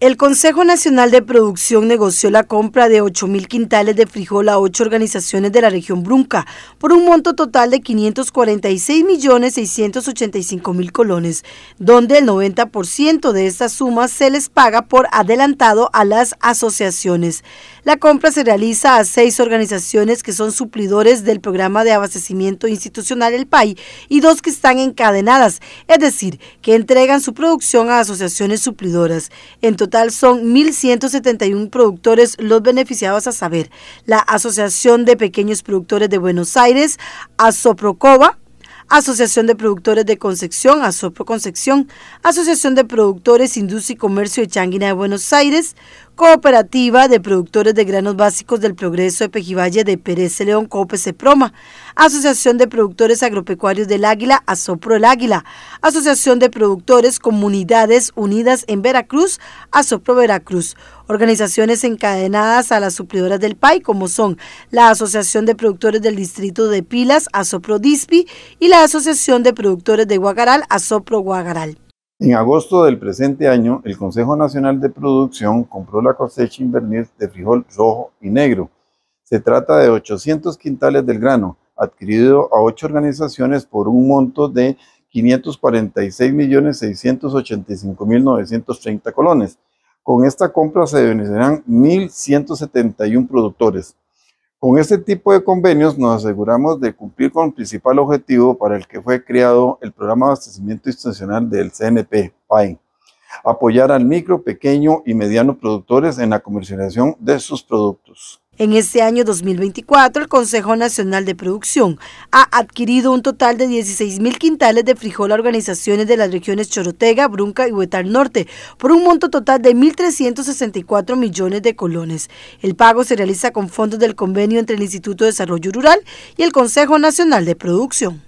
El Consejo Nacional de Producción negoció la compra de 8.000 quintales de frijol a ocho organizaciones de la región Brunca por un monto total de 546.685.000 colones, donde el 90% de estas suma se les paga por adelantado a las asociaciones. La compra se realiza a seis organizaciones que son suplidores del programa de abastecimiento institucional El PAI y dos que están encadenadas, es decir, que entregan su producción a asociaciones suplidoras. En total son 1.171 productores los beneficiados a saber, la Asociación de Pequeños Productores de Buenos Aires, ASOPROCOBA, Asociación de Productores de Concepción, Asopro Concepción, Asociación de Productores, Industria y Comercio de Changuina de Buenos Aires, Cooperativa de Productores de Granos Básicos del Progreso de Pejivalle de Pérez León de Proma, Asociación de Productores Agropecuarios del Águila, Asopro el Águila, Asociación de Productores Comunidades Unidas en Veracruz, Asopro Veracruz, organizaciones encadenadas a las suplidoras del PAI como son la Asociación de Productores del Distrito de Pilas, Asopro Dispi y la Asociación de Productores de Guagaral, Asopro Guagaral. En agosto del presente año, el Consejo Nacional de Producción compró la cosecha invernil de frijol rojo y negro. Se trata de 800 quintales del grano, adquirido a ocho organizaciones por un monto de 546.685.930 colones. Con esta compra se beneficiarán 1.171 productores. Con este tipo de convenios nos aseguramos de cumplir con el principal objetivo para el que fue creado el programa de abastecimiento institucional del CNP, PAE, apoyar al micro, pequeño y mediano productores en la comercialización de sus productos. En este año 2024, el Consejo Nacional de Producción ha adquirido un total de 16.000 mil quintales de frijol a organizaciones de las regiones Chorotega, Brunca y Huetal Norte, por un monto total de 1.364 millones de colones. El pago se realiza con fondos del convenio entre el Instituto de Desarrollo Rural y el Consejo Nacional de Producción.